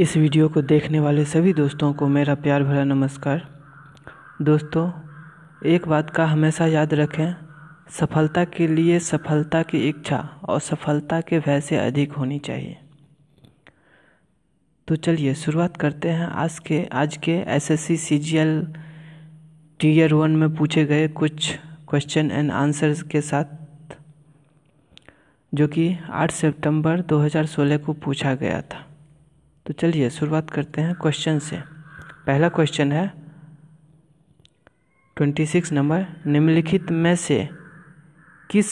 इस वीडियो को देखने वाले सभी दोस्तों को मेरा प्यार भरा नमस्कार दोस्तों एक बात का हमेशा याद रखें सफलता के लिए सफलता की इच्छा और सफलता के भय से अधिक होनी चाहिए तो चलिए शुरुआत करते हैं आज के आज के एसएससी सीजीएल टीयर वन में पूछे गए कुछ क्वेश्चन एंड आंसर्स के साथ जो कि 8 सितंबर 2016 को पूछा गया था तो चलिए शुरुआत करते हैं क्वेश्चन से पहला क्वेश्चन है ट्वेंटी सिक्स नंबर निम्नलिखित में से किस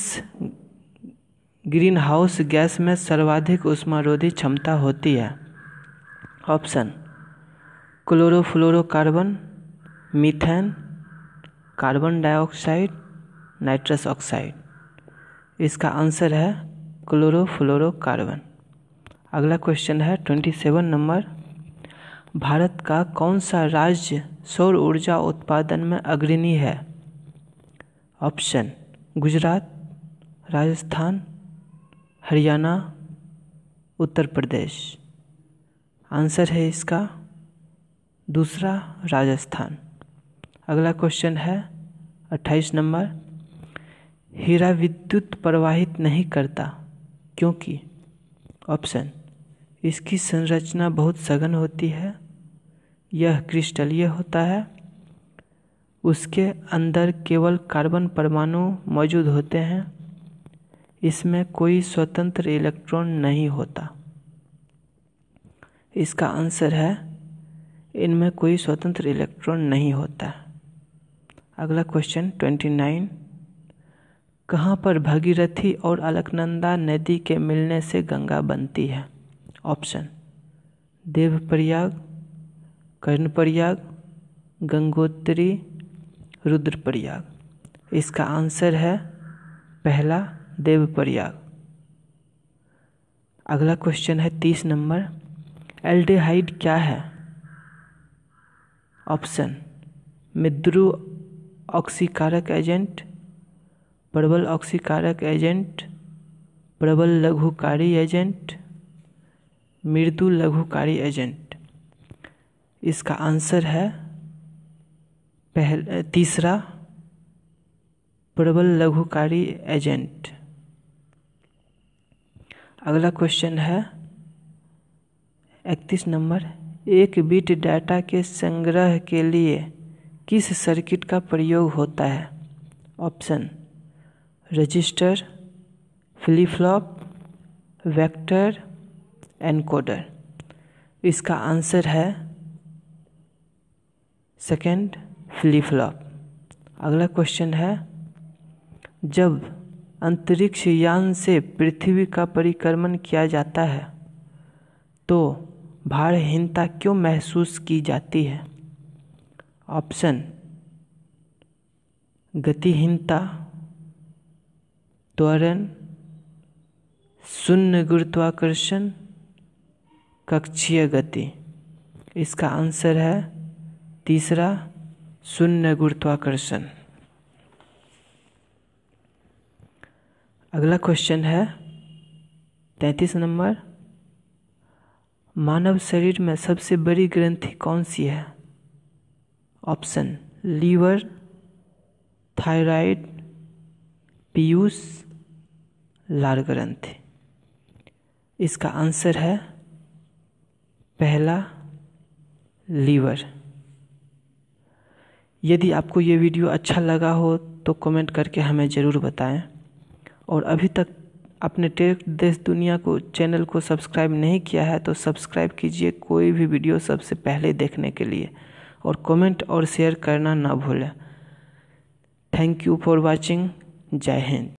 ग्रीन हाउस गैस में सर्वाधिक उष्मारोधी क्षमता होती है option chlorofluorocarbon methane carbon dioxide nitrous oxide इसका आंसर है क्लोरोफ्लोरोकार्बन अगला क्वेश्चन है ट्वेंटी सेवन नंबर भारत का कौन सा राज्य सौर ऊर्जा उत्पादन में अग्रणी है ऑप्शन गुजरात राजस्थान हरियाणा उत्तर प्रदेश आंसर है इसका दूसरा राजस्थान अगला क्वेश्चन है अट्ठाईस नंबर हीरा विद्युत प्रवाहित नहीं करता क्योंकि ऑप्शन इसकी संरचना बहुत सघन होती है यह क्रिस्टलीय होता है उसके अंदर केवल कार्बन परमाणु मौजूद होते हैं इसमें कोई स्वतंत्र इलेक्ट्रॉन नहीं होता इसका आंसर है इनमें कोई स्वतंत्र इलेक्ट्रॉन नहीं होता अगला क्वेश्चन ट्वेंटी नाइन कहाँ पर भागीरथी और अलकनंदा नदी के मिलने से गंगा बनती है ऑप्शन देवप्रयाग कर्णप्रयाग गंगोत्री रुद्रप्रयाग इसका आंसर है पहला देवप्रयाग अगला क्वेश्चन है तीस नंबर एल्डिहाइड क्या है ऑप्शन मिद्रु ऑक्सीकारक एजेंट प्रबल ऑक्सीकारक एजेंट प्रबल लघुकारी एजेंट मृदु लघुकारी एजेंट इसका आंसर है पहल तीसरा प्रबल लघुकारी एजेंट अगला क्वेश्चन है इकतीस नंबर एक बिट डाटा के संग्रह के लिए किस सर्किट का प्रयोग होता है option register flip flop vector encoder इसका आंसर है सेकंड फ्लिप फ्लॉप अगला क्वेश्चन है जब अंतरिक्ष यान से पृथ्वी का परिक्रमण किया जाता है तो भारहीनता क्यों महसूस की जाती है ऑप्शन गतिहीनता त्वरण शून्य गुरुत्वाकर्षण कक्षीय गति इसका आंसर है तीसरा शून्य गुरुत्वाकर्षण अगला क्वेश्चन है तैंतीस नंबर मानव शरीर में सबसे बड़ी ग्रंथि कौन सी है ऑप्शन लीवर थायराइड पीयूष लाल ग्रंथ इसका आंसर है पहला लीवर यदि आपको ये वीडियो अच्छा लगा हो तो कमेंट करके हमें ज़रूर बताएं और अभी तक अपने टेक देश दुनिया को चैनल को सब्सक्राइब नहीं किया है तो सब्सक्राइब कीजिए कोई भी वीडियो सबसे पहले देखने के लिए और कमेंट और शेयर करना ना भूलें थैंक यू फॉर वाचिंग जय हिंद